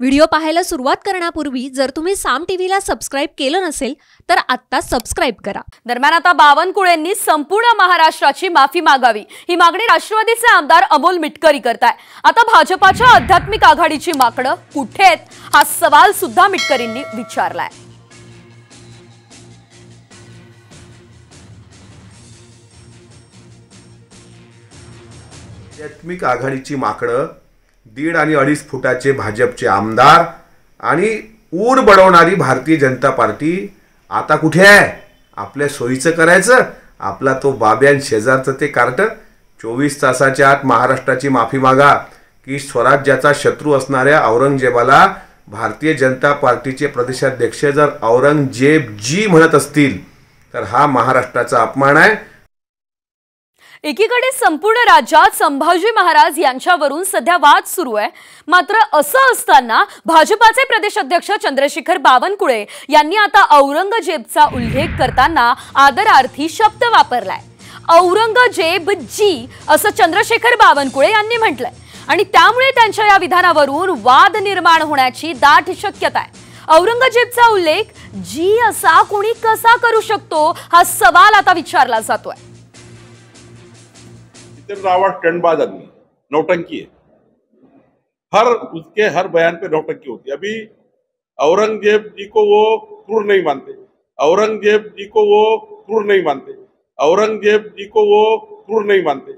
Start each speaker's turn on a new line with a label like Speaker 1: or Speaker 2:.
Speaker 1: video पाहायला सुरुवात करण्यापूर्वी जर तुम्ही साम टीव्हीला सबस्क्राईब केलं नसेल तर आता सबस्क्राईब करा दरम्यान आता बावनकुळेंनी संपूर्ण महाराष्ट्राची माफी मागावी ही मागणी राष्ट्रवादीचे आमदार अमोल मिटकरी करताय आता भाजपाच्या आध्यात्मिक आघाडीची माकडं कुठे आहेत हा सवाल सुद्धा मिटकरींनी विचारलाय
Speaker 2: आध्यात्मिक आघाडीची माकडं दीड आणि अडीच फुटाचे भाजपचे आमदार आणि ऊर बडवणारी भारतीय जनता पार्टी आता कुठे आहे आपल्या सोयीचं करायचं आपला तो बाब्यान शेजारचं ते कार्ट चोवीस तासाच्या आत महाराष्ट्राची माफी मागा की स्वराज्याचा शत्रू असणाऱ्या औरंगजेबाला भारतीय जनता पार्टीचे प्रदेशाध्यक्ष जर औरंगजेब जी म्हणत असतील तर हा महाराष्ट्राचा अपमान आहे
Speaker 1: एकीकडे संपूर्ण राज्यात संभाजी महाराज यांच्यावरून सध्या वाद सुरू आहे मात्र असं असताना भाजपाचे अध्यक्ष चंद्रशेखर बावनकुळे यांनी आता औरंगजेबचा उल्लेख करताना आदरार्थी शब्द वापरलाय औरंगजेब जी असं चंद्रशेखर बावनकुळे यांनी म्हटलंय आणि त्यामुळे त्यांच्या या विधानावरून वाद निर्माण होण्याची दाट शक्यता आहे औरंगजेबचा उल्लेख जी असा कोणी कसा करू शकतो हा सवाल आता विचारला जातोय
Speaker 3: सत्यम रावत टंडबाज आदमी नौटंकी है हर उसके हर बयान पे नौटंकी होती है अभी औरंगजेब जी को वो क्रूर नहीं मानते औरंगजेब जी को वो क्रूर नहीं मानते औरंगजेब जी को वो क्रूर नहीं मानते